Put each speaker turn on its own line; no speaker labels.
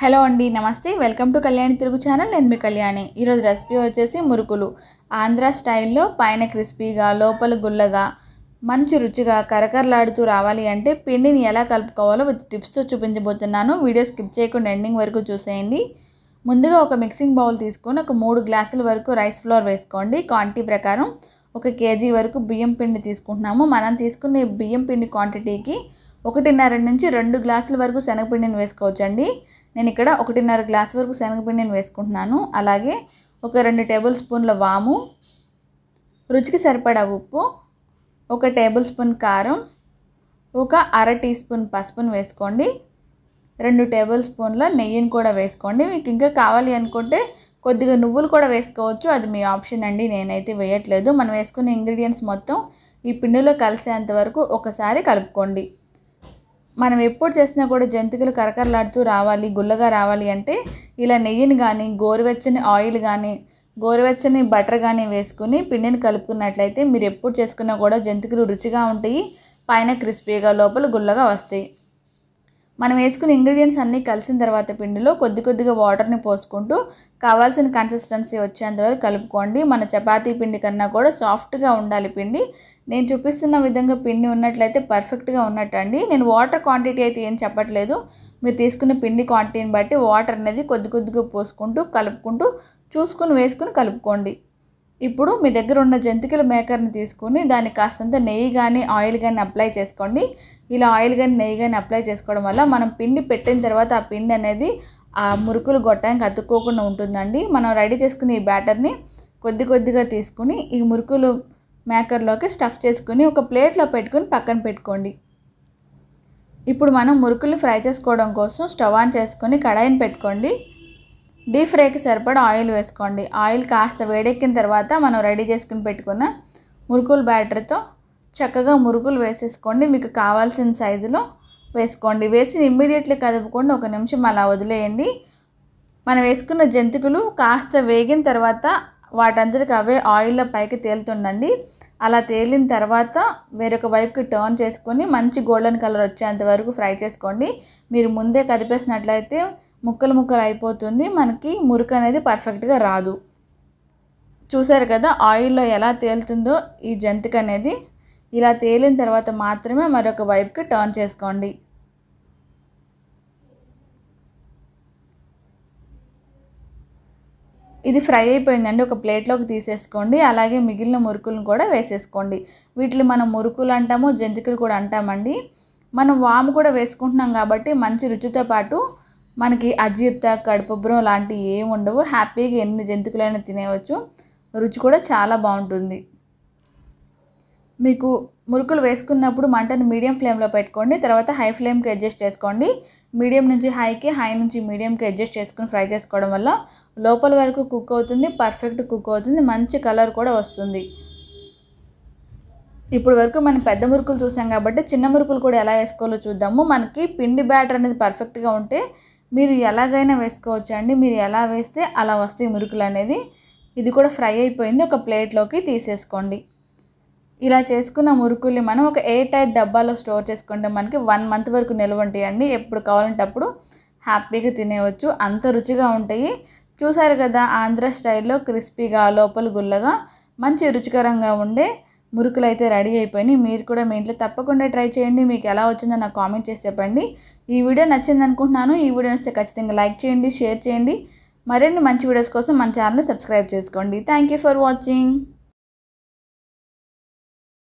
hello అండి నమస్తే welcome to Kalyani తిరుగు ఛానల్ నేను మీ కళ్యాణి ఈరోజు రెసిపీ వచ్చేసి మురుకులు ఆంధ్ర స్టైల్లో పైన క్రిస్పీగా లోపల గుల్లగా మంచి రుచిగా కరకరలాడుతూ రావాలి అంటే పిండిని ఎలా కలుపుకోవాలో విత్ టిప్స్తో చూపించబోతున్నాను వీడియో స్కిప్ చేయకుండా ఎండింగ్ వరకు చూసేయండి ముందుగా ఒక మిక్సింగ్ బౌల్ తీసుకొని ఒక మూడు గ్లాసుల వరకు రైస్ ఫ్లోర్ వేసుకోండి క్వాంటిటీ ప్రకారం ఒక కేజీ వరకు బియ్యం పిండి తీసుకుంటున్నాము మనం తీసుకునే బియ్యం పిండి క్వాంటిటీకి ఒకటిన్నర నుంచి రెండు గ్లాసుల వరకు శనగపిండిని వేసుకోవచ్చండి నేను ఇక్కడ ఒకటిన్నర గ్లాస్ వరకు శనగపిండిని వేసుకుంటున్నాను అలాగే ఒక రెండు టేబుల్ స్పూన్ల వాము రుచికి సరిపడా ఉప్పు ఒక టేబుల్ స్పూన్ కారం ఒక అర టీ స్పూన్ పసుపును వేసుకోండి రెండు టేబుల్ స్పూన్ల నెయ్యిని కూడా వేసుకోండి మీకు ఇంకా కావాలి అనుకుంటే కొద్దిగా నువ్వులు కూడా వేసుకోవచ్చు అది మీ ఆప్షన్ అండి నేనైతే వేయట్లేదు మనం వేసుకునే ఇంగ్రీడియంట్స్ మొత్తం ఈ పిండిలో కలిసేంత వరకు ఒకసారి కలుపుకోండి మనం ఎప్పుడు చేసినా కూడా జంతికలు కరకరలాడుతూ రావాలి గుల్లగా రావాలి అంటే ఇలా నెయ్యిని కానీ గోరువెచ్చని ఆయిల్ కానీ గోరువెచ్చని బటర్ కానీ వేసుకుని పిండిని కలుపుకున్నట్లయితే మీరు ఎప్పుడు చేసుకున్నా కూడా జంతికలు రుచిగా ఉంటాయి పైన క్రిస్పీగా లోపల గుల్లగా వస్తాయి మనం వేసుకున్న ఇంగ్రీడియంట్స్ అన్నీ కలిసిన తర్వాత పిండిలో కొద్ది కొద్దిగా వాటర్ని పోసుకుంటూ కావాల్సిన కన్సిస్టెన్సీ వచ్చేంత వరకు కలుపుకోండి మన చపాతీ పిండి కన్నా కూడా సాఫ్ట్గా ఉండాలి పిండి నేను చూపిస్తున్న విధంగా పిండి ఉన్నట్లయితే పర్ఫెక్ట్గా ఉన్నట్టండి నేను వాటర్ క్వాంటిటీ అయితే ఏం చెప్పట్లేదు మీరు తీసుకున్న పిండి క్వాంటిటీని బట్టి వాటర్ అనేది కొద్ది కొద్దిగా పోసుకుంటూ కలుపుకుంటూ చూసుకుని వేసుకుని కలుపుకోండి ఇప్పుడు మీ దగ్గర ఉన్న జంతికల మేకర్ని తీసుకుని దానికి కాస్తంత నెయ్యి కానీ ఆయిల్ కానీ అప్లై చేసుకోండి ఇలా ఆయిల్ కానీ నెయ్యి కానీ అప్లై చేసుకోవడం వల్ల మనం పిండి పెట్టిన తర్వాత ఆ పిండి అనేది ఆ మురుకులు గొట్టానికి అతుక్కోకుండా ఉంటుందండి మనం రెడీ చేసుకుని ఈ బ్యాటర్ని కొద్ది కొద్దిగా తీసుకుని ఈ మురుకులు మేకర్లోకి స్టఫ్ చేసుకుని ఒక ప్లేట్లో పెట్టుకుని పక్కన పెట్టుకోండి ఇప్పుడు మనం మురుకులు ఫ్రై చేసుకోవడం కోసం స్టవ్ ఆన్ చేసుకొని కడాయిని పెట్టుకోండి డీప్ ఫ్రైకి సరిపడా ఆయిల్ వేసుకోండి ఆయిల్ కాస్త వేడెక్కిన తర్వాత మనం రెడీ చేసుకుని పెట్టుకున్న మురుకులు బ్యాటర్తో చక్కగా మురుకులు వేసేసుకోండి మీకు కావాల్సిన సైజులో వేసుకోండి వేసి ఇమ్మీడియట్లీ కదుపుకోండి ఒక నిమిషం అలా వదిలేయండి మనం వేసుకున్న జంతికలు కాస్త వేగిన తర్వాత వాటందరికి అవే ఆయిల్లో పైకి తేలుతుండండి అలా తేలిన తర్వాత వేరొక వైపుకి టర్న్ చేసుకొని మంచి గోల్డెన్ కలర్ వచ్చేంత వరకు ఫ్రై చేసుకోండి మీరు ముందే కదిపేసినట్లయితే ముక్కలు ముక్కలు అయిపోతుంది మనకి మురికి అనేది పర్ఫెక్ట్గా రాదు చూసారు కదా ఆయిల్లో ఎలా తేలుతుందో ఈ జంతిక అనేది ఇలా తేలిన తర్వాత మాత్రమే మరొక వైపుకి టర్న్ చేసుకోండి ఇది ఫ్రై అయిపోయిందండి ఒక ప్లేట్లోకి తీసేసుకోండి అలాగే మిగిలిన మురుకులను కూడా వేసేసుకోండి వీటిని మనం మురుకులు అంటాము జంతికలు కూడా అంటామండి మనం వాము కూడా వేసుకుంటున్నాం కాబట్టి మంచి రుచితో పాటు మనకి అజీర్త కడుపుబ్రం లాంటివి ఏమి ఉండవు హ్యాపీగా ఎన్ని జంతుకులైనా తినేవచ్చు రుచి కూడా చాలా బాగుంటుంది మీకు మురుకులు వేసుకున్నప్పుడు మంటను మీడియం ఫ్లేమ్లో పెట్టుకోండి తర్వాత హై ఫ్లేమ్కి అడ్జస్ట్ చేసుకోండి మీడియం నుంచి హైకి హై నుంచి మీడియంకి అడ్జస్ట్ చేసుకుని ఫ్రై చేసుకోవడం వల్ల లోపల వరకు కుక్ అవుతుంది పర్ఫెక్ట్ కుక్ అవుతుంది మంచి కలర్ కూడా వస్తుంది ఇప్పుడు వరకు మనం పెద్ద మురుకులు చూసాం కాబట్టి చిన్న మురుకులు కూడా ఎలా వేసుకోవాలో చూద్దాము మనకి పిండి బ్యాటర్ అనేది పర్ఫెక్ట్గా ఉంటే మీరు ఎలాగైనా వేసుకోవచ్చు అండి మీరు ఎలా వేస్తే అలా వస్తాయి మురుకులు అనేది ఇది కూడా ఫ్రై అయిపోయింది ఒక ప్లేట్లోకి తీసేసుకోండి ఇలా చేసుకున్న మురుకుల్ని మనం ఒక ఎయిర్ టైట్ డబ్బాలో స్టోర్ చేసుకుంటే మనకి వన్ మంత్ వరకు నిల్వ ఉంటాయండి ఎప్పుడు కావాలంటే హ్యాపీగా తినేవచ్చు అంత రుచిగా ఉంటాయి చూసారు కదా ఆంధ్ర స్టైల్లో క్రిస్పీగా లోపల గుల్లగా మంచి రుచికరంగా ఉండే మురుకులు అయితే రెడీ అయిపోయినాయి మీరు కూడా మీ ఇంట్లో తప్పకుండా ట్రై చేయండి మీకు ఎలా వచ్చిందో నాకు కామెంట్ చేసి చెప్పండి ఈ వీడియో నచ్చింది అనుకుంటున్నాను ఈ వీడియో నచ్చితే ఖచ్చితంగా లైక్ చేయండి షేర్ చేయండి మరిన్ని మంచి వీడియోస్ కోసం మన ఛానల్ని సబ్స్క్రైబ్ చేసుకోండి థ్యాంక్ ఫర్ వాచింగ్